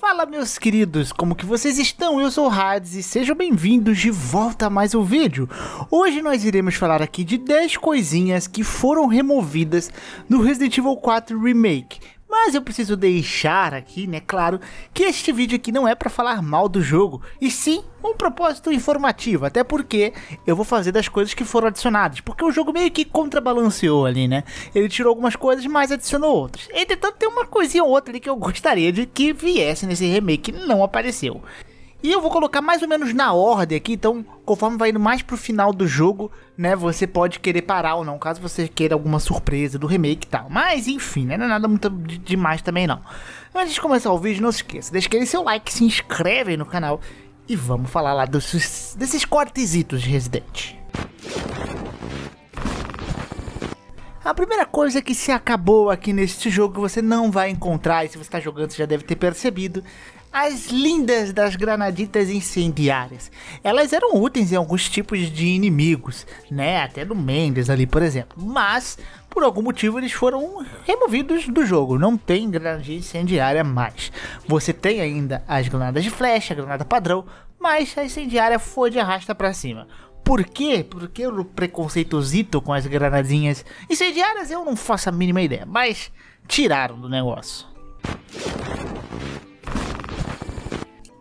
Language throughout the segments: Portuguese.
Fala meus queridos, como que vocês estão? Eu sou o Hades e sejam bem-vindos de volta a mais um vídeo. Hoje nós iremos falar aqui de 10 coisinhas que foram removidas no Resident Evil 4 Remake, mas eu preciso deixar aqui, né, claro, que este vídeo aqui não é para falar mal do jogo, e sim um propósito informativo, até porque eu vou fazer das coisas que foram adicionadas, porque o jogo meio que contrabalanceou ali, né? Ele tirou algumas coisas, mas adicionou outras. Entretanto, tem uma coisinha ou outra ali que eu gostaria de que viesse nesse remake, não apareceu. E eu vou colocar mais ou menos na ordem aqui, então conforme vai indo mais pro final do jogo, né, você pode querer parar ou não, caso você queira alguma surpresa do remake e tal. Mas enfim, né, não é nada muito demais também não. Antes de começar o vídeo, não se esqueça, deixa aquele seu like, se inscreve no canal e vamos falar lá desses, desses cortezitos de Resident. A primeira coisa que se acabou aqui neste jogo que você não vai encontrar, e se você está jogando você já deve ter percebido, as lindas das granaditas incendiárias. Elas eram úteis em alguns tipos de inimigos, né? Até no Mendes ali, por exemplo. Mas, por algum motivo, eles foram removidos do jogo. Não tem granada incendiária mais. Você tem ainda as granadas de flecha, a granada padrão, mas a incendiária foi de arrasta para cima. Por quê? Por que o preconceitosito com as granadinhas incendiárias? Eu não faço a mínima ideia, mas tiraram do negócio.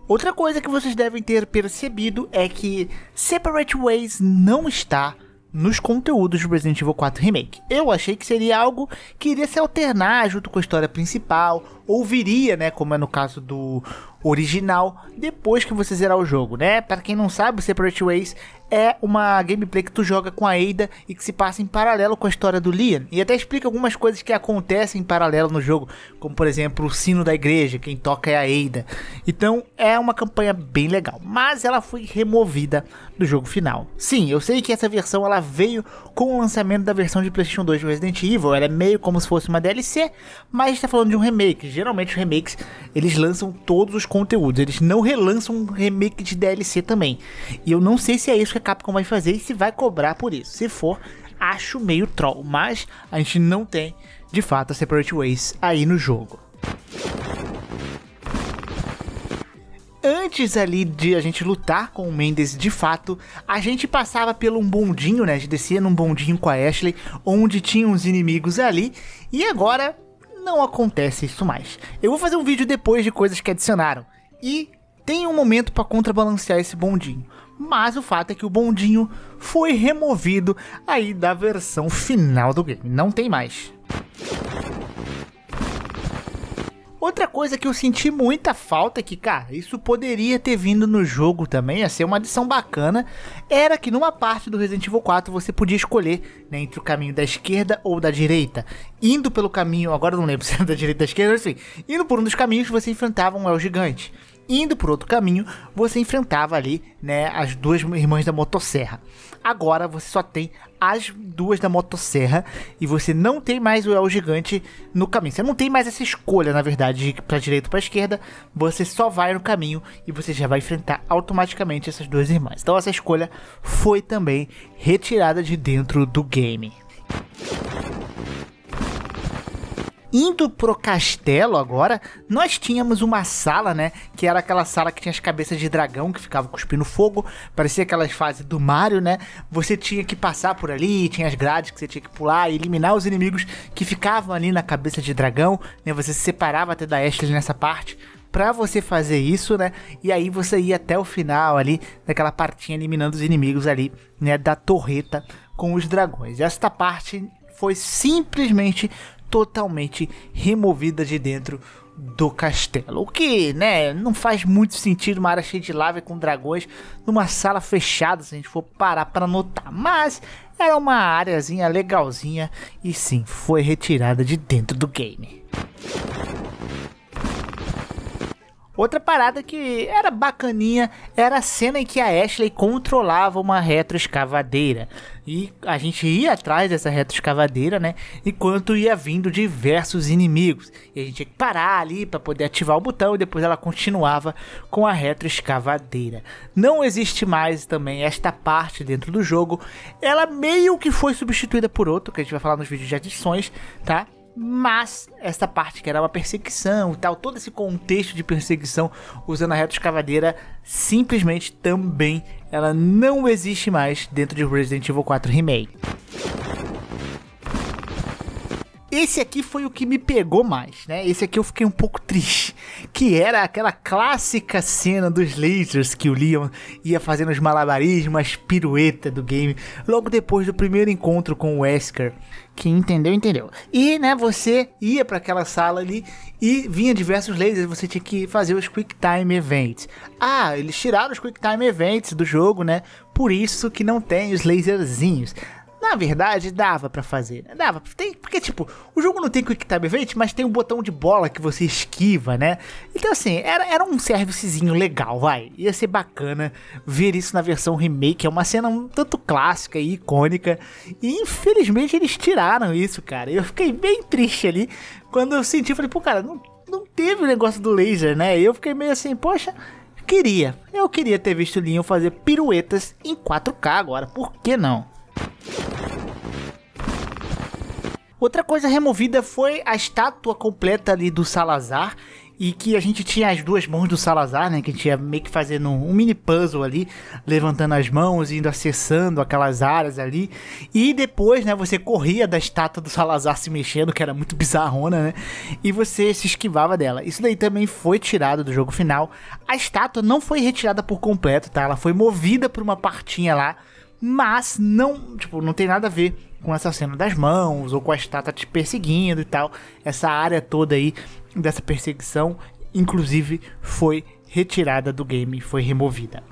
Outra coisa que vocês devem ter percebido é que Separate Ways não está nos conteúdos do Resident Evil 4 Remake. Eu achei que seria algo que iria se alternar junto com a história principal, ou viria, né, como é no caso do original, depois que você zerar o jogo, né? Para quem não sabe, o Separate Ways é uma gameplay que tu joga com a Ada e que se passa em paralelo com a história do Liam. E até explica algumas coisas que acontecem em paralelo no jogo, como por exemplo o sino da igreja, quem toca é a Ada. Então é uma campanha bem legal, mas ela foi removida do jogo final. Sim, eu sei que essa versão ela veio com o lançamento da versão de PlayStation 2 do Resident Evil, ela é meio como se fosse uma DLC, mas está falando de um remake. Geralmente os remakes eles lançam todos os conteúdos, eles não relançam um remake de DLC também. E eu não sei se é isso que a Capcom vai fazer e se vai cobrar por isso. Se for, acho meio troll, mas a gente não tem de fato a Separate Ways aí no jogo. Antes ali de a gente lutar com o Mendes de fato, a gente passava pelo um bondinho, né? A gente descia num bondinho com a Ashley, onde tinha uns inimigos ali, e agora não acontece isso mais. Eu vou fazer um vídeo depois de coisas que adicionaram. E tem um momento para contrabalancear esse bondinho. Mas o fato é que o bondinho foi removido aí da versão final do game, não tem mais. Outra coisa que eu senti muita falta, é que cara, isso poderia ter vindo no jogo também, ia ser uma adição bacana, era que numa parte do Resident Evil 4 você podia escolher né, entre o caminho da esquerda ou da direita. Indo pelo caminho, agora não lembro se era da direita ou da esquerda, enfim, indo por um dos caminhos você enfrentava um El Gigante indo por outro caminho, você enfrentava ali, né, as duas irmãs da motosserra. Agora você só tem as duas da motosserra e você não tem mais o El Gigante no caminho. Você não tem mais essa escolha, na verdade, de para direita ou para esquerda. Você só vai no caminho e você já vai enfrentar automaticamente essas duas irmãs. Então essa escolha foi também retirada de dentro do game. Indo pro castelo agora, nós tínhamos uma sala, né? Que era aquela sala que tinha as cabeças de dragão que ficavam cuspindo fogo. Parecia aquelas fases do Mario, né? Você tinha que passar por ali, tinha as grades que você tinha que pular, eliminar os inimigos que ficavam ali na cabeça de dragão, né? Você se separava até da Ashley nessa parte para você fazer isso, né? E aí você ia até o final ali, daquela partinha eliminando os inimigos ali, né? Da torreta com os dragões. esta parte foi simplesmente totalmente removida de dentro do castelo. O que, né, não faz muito sentido uma área cheia de lava e com dragões numa sala fechada, se a gente for parar para notar. Mas era uma áreazinha legalzinha e sim, foi retirada de dentro do game. Outra parada que era bacaninha era a cena em que a Ashley controlava uma retroescavadeira. E a gente ia atrás dessa retroescavadeira, né? Enquanto ia vindo diversos inimigos. E a gente tinha que parar ali para poder ativar o botão e depois ela continuava com a retroescavadeira. Não existe mais também esta parte dentro do jogo. Ela meio que foi substituída por outro, que a gente vai falar nos vídeos de adições, tá? Mas essa parte que era uma perseguição e tal, todo esse contexto de perseguição usando a escavadeira, simplesmente também ela não existe mais dentro de Resident Evil 4 Remake. Esse aqui foi o que me pegou mais, né? Esse aqui eu fiquei um pouco triste. Que era aquela clássica cena dos lasers que o Leon ia fazendo os malabarismos, as pirueta do game, logo depois do primeiro encontro com o Wesker. Quem entendeu, entendeu. E, né, você ia para aquela sala ali e vinha diversos lasers, você tinha que fazer os Quick Time Events. Ah, eles tiraram os Quick Time Events do jogo, né? Por isso que não tem os laserzinhos. Na verdade, dava para fazer. Né? Dava. Tem, porque, tipo, o jogo não tem Quick Time Event, mas tem um botão de bola que você esquiva, né? Então, assim, era, era um servicezinho legal, vai. Ia ser bacana ver isso na versão remake. É uma cena um tanto clássica e icônica. E, infelizmente, eles tiraram isso, cara. Eu fiquei bem triste ali quando eu senti. Falei, pô, cara, não, não teve o negócio do laser, né? E eu fiquei meio assim, poxa queria. Eu queria ter visto o Linho fazer piruetas em 4K agora, por que não? Outra coisa removida foi a estátua completa ali do Salazar e que a gente tinha as duas mãos do Salazar, né? Que a gente ia meio que fazendo um mini puzzle ali, levantando as mãos, indo acessando aquelas áreas ali. E depois, né, você corria da estátua do Salazar se mexendo, que era muito bizarrona, né? E você se esquivava dela. Isso daí também foi tirado do jogo final. A estátua não foi retirada por completo, tá? Ela foi movida por uma partinha lá mas não, tipo, não tem nada a ver com essa cena das mãos ou com a estátua te perseguindo e tal. Essa área toda aí dessa perseguição, inclusive, foi retirada do game, foi removida.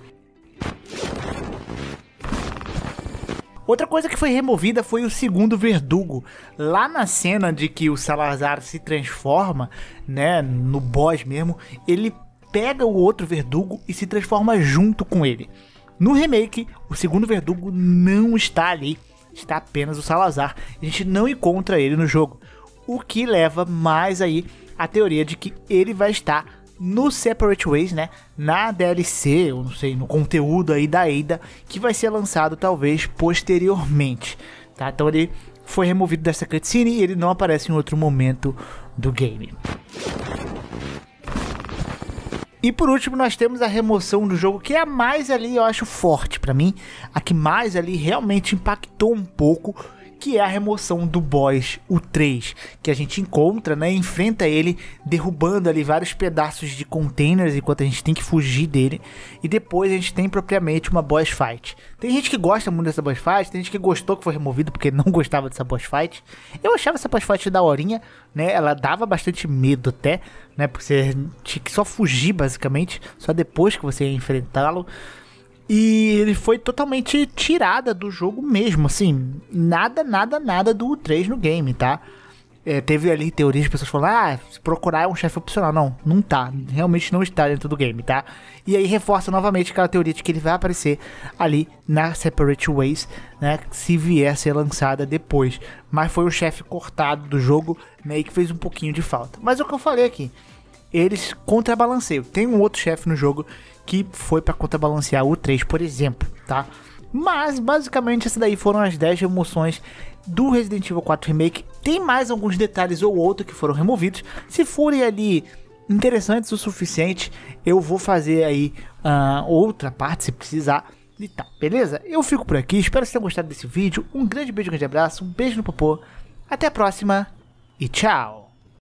Outra coisa que foi removida foi o segundo verdugo. Lá na cena de que o Salazar se transforma, né, no boss mesmo, ele pega o outro verdugo e se transforma junto com ele. No remake, o segundo verdugo não está ali, está apenas o Salazar. A gente não encontra ele no jogo, o que leva mais aí a teoria de que ele vai estar no Separate Ways, né? Na DLC, eu não sei, no conteúdo aí da Ada, que vai ser lançado talvez posteriormente, tá? Então ele foi removido dessa cutscene e ele não aparece em outro momento do game. E por último, nós temos a remoção do jogo, que é a mais ali, eu acho, forte para mim. A que mais ali realmente impactou um pouco que é a remoção do boss, o 3, que a gente encontra, né, enfrenta ele derrubando ali vários pedaços de containers enquanto a gente tem que fugir dele, e depois a gente tem propriamente uma boss fight. Tem gente que gosta muito dessa boss fight, tem gente que gostou que foi removido porque não gostava dessa boss fight. Eu achava essa boss fight da horinha, né, ela dava bastante medo até, né, porque você tinha que só fugir basicamente, só depois que você ia enfrentá-lo. E ele foi totalmente tirada do jogo mesmo, assim. Nada, nada, nada do 3 no game, tá? É, teve ali teorias pessoas falando, ah, se procurar é um chefe opcional. Não, não tá. Realmente não está dentro do game, tá? E aí reforça novamente aquela teoria de que ele vai aparecer ali na Separate Ways, né? Se vier a ser lançada depois. Mas foi o chefe cortado do jogo, né? que fez um pouquinho de falta. Mas é o que eu falei aqui eles contrabalanceiam. Tem um outro chefe no jogo que foi para contrabalancear o 3, por exemplo, tá? Mas basicamente essas daí foram as 10 remoções do Resident Evil 4 Remake. Tem mais alguns detalhes ou outro que foram removidos. Se forem ali interessantes o suficiente, eu vou fazer aí uh, outra parte se precisar e tá, beleza? Eu fico por aqui, espero que vocês tenham gostado desse vídeo. Um grande beijo, um grande abraço, um beijo no popô. Até a próxima e tchau!